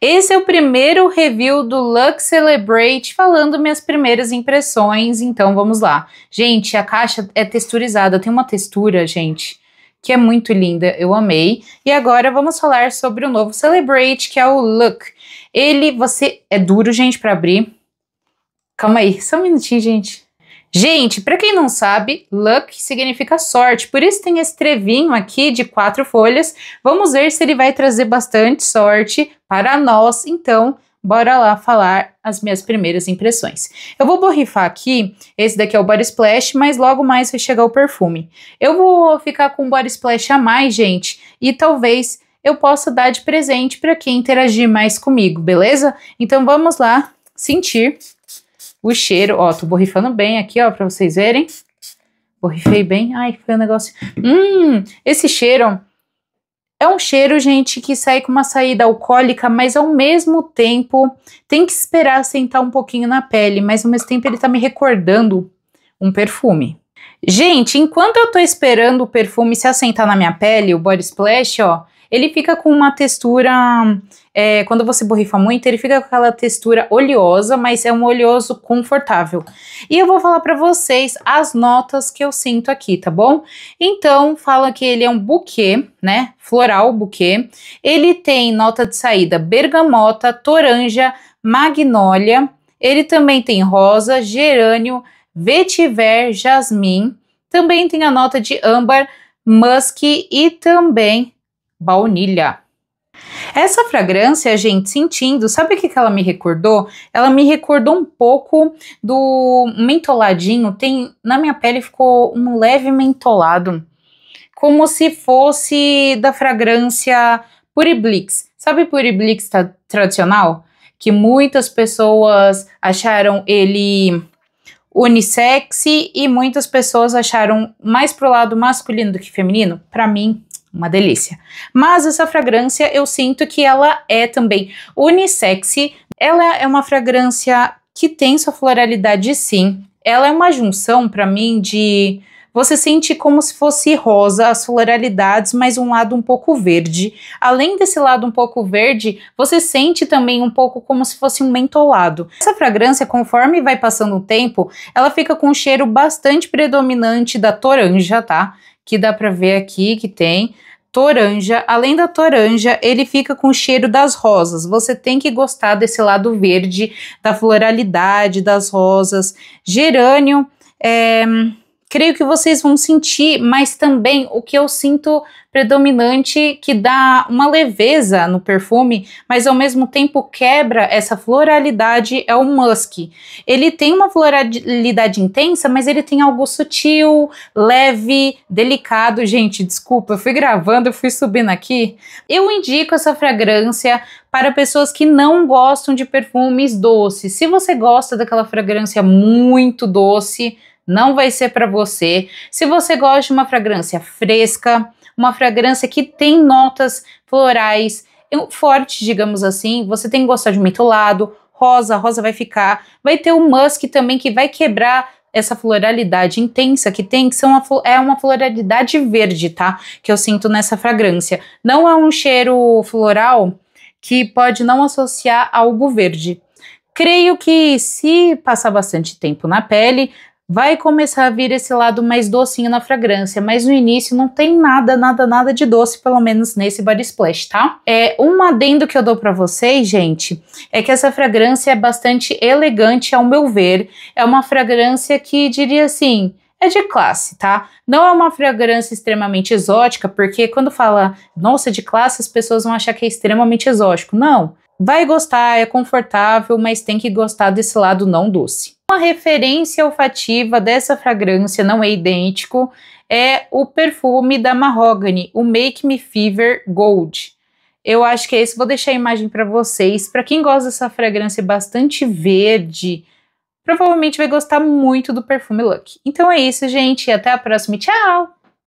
Esse é o primeiro review do Lux Celebrate, falando minhas primeiras impressões, então vamos lá. Gente, a caixa é texturizada, tem uma textura, gente, que é muito linda, eu amei. E agora vamos falar sobre o novo Celebrate, que é o Look. Ele, você, é duro, gente, para abrir. Calma aí, só um minutinho, gente. Gente, para quem não sabe, luck significa sorte, por isso tem esse trevinho aqui de quatro folhas. Vamos ver se ele vai trazer bastante sorte para nós, então bora lá falar as minhas primeiras impressões. Eu vou borrifar aqui, esse daqui é o Body Splash, mas logo mais vai chegar o perfume. Eu vou ficar com o Body Splash a mais, gente, e talvez eu possa dar de presente para quem interagir mais comigo, beleza? Então vamos lá sentir o cheiro, ó, tô borrifando bem aqui, ó, pra vocês verem. Borrifei bem. Ai, foi um negócio. Hum, esse cheiro é um cheiro, gente, que sai com uma saída alcoólica, mas ao mesmo tempo tem que esperar sentar um pouquinho na pele, mas ao mesmo tempo ele tá me recordando um perfume. Gente, enquanto eu tô esperando o perfume se assentar na minha pele, o body splash, ó, ele fica com uma textura. É, quando você borrifa muito, ele fica com aquela textura oleosa, mas é um oleoso confortável. E eu vou falar para vocês as notas que eu sinto aqui, tá bom? Então, fala que ele é um buquê, né? Floral buquê. Ele tem nota de saída bergamota, toranja, magnólia. Ele também tem rosa, gerânio, vetiver, jasmim. Também tem a nota de âmbar, musk e também baunilha. Essa fragrância, gente, sentindo, sabe o que, que ela me recordou? Ela me recordou um pouco do mentoladinho. Tem na minha pele ficou um leve mentolado, como se fosse da fragrância Puriblix. Sabe Puriblix tá, tradicional? Que muitas pessoas acharam ele unissex e muitas pessoas acharam mais pro lado masculino do que feminino. Para mim, uma delícia. Mas essa fragrância eu sinto que ela é também unissexy, ela é uma fragrância que tem sua floralidade sim. Ela é uma junção para mim de você sente como se fosse rosa as floralidades, mas um lado um pouco verde. Além desse lado um pouco verde, você sente também um pouco como se fosse um mentolado. Essa fragrância, conforme vai passando o tempo, ela fica com um cheiro bastante predominante da toranja, tá? Que dá para ver aqui que tem toranja. Além da toranja, ele fica com o cheiro das rosas. Você tem que gostar desse lado verde, da floralidade das rosas. Gerânio, é, creio que vocês vão sentir, mas também o que eu sinto predominante que dá uma leveza no perfume, mas ao mesmo tempo quebra essa floralidade é o musk. Ele tem uma floralidade intensa, mas ele tem algo sutil, leve, delicado. Gente, desculpa, eu fui gravando, eu fui subindo aqui. Eu indico essa fragrância para pessoas que não gostam de perfumes doces. Se você gosta daquela fragrância muito doce, não vai ser para você. Se você gosta de uma fragrância fresca, uma fragrância que tem notas florais fortes, digamos assim, você tem que gostar de mentolado, rosa, rosa vai ficar, vai ter o um musk também que vai quebrar essa floralidade intensa que tem, que são uma, é uma floralidade verde, tá? Que eu sinto nessa fragrância. Não é um cheiro floral que pode não associar algo verde. Creio que se passar bastante tempo na pele, vai começar a vir esse lado mais docinho na fragrância, mas no início não tem nada, nada, nada de doce, pelo menos nesse Body Splash, tá? É, um adendo que eu dou para vocês, gente, é que essa fragrância é bastante elegante ao meu ver, é uma fragrância que diria assim, é de classe, tá? Não é uma fragrância extremamente exótica, porque quando fala, nossa, é de classe, as pessoas vão achar que é extremamente exótico. Não, Vai gostar, é confortável, mas tem que gostar desse lado não doce. Uma referência olfativa dessa fragrância não é idêntico, é o perfume da Mahogany, o Make Me Fever Gold. Eu acho que é esse, vou deixar a imagem para vocês. Para quem gosta dessa fragrância bastante verde, provavelmente vai gostar muito do perfume Luck. Então é isso, gente, até a próxima, tchau.